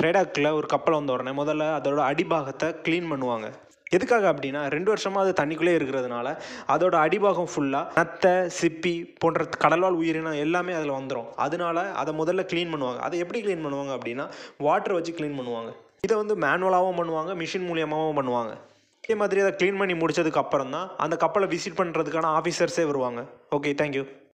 ட்ரேடாக்கில் ஒரு கப்பல் வந்த உடனே முதல்ல அதோட அடிபாகத்தை க்ளீன் பண்ணுவாங்க எதுக்காக அப்படின்னா ரெண்டு வருஷமாக அது தண்ணிக்குள்ளே இருக்கிறதுனால அதோட அடிபாகம் ஃபுல்லாக நத்தை சிப்பி போன்ற கடல்வாழ் உயிரினம் எல்லாமே அதில் வந்துடும் அதனால அதை முதல்ல க்ளீன் பண்ணுவாங்க அதை எப்படி க்ளீன் பண்ணுவாங்க அப்படின்னா வாட்டர் வச்சு க்ளீன் பண்ணுவாங்க இதை வந்து மேனுவலாகவும் பண்ணுவாங்க மிஷின் மூலியமாகவும் பண்ணுவாங்க இதே மாதிரி அதை க்ளீன் பண்ணி முடிச்சதுக்கு அப்புறம் தான் அந்த கப்பலை விசிட் பண்ணுறதுக்கான ஆஃபீஸர்ஸே வருவாங்க ஓகே தேங்க்யூ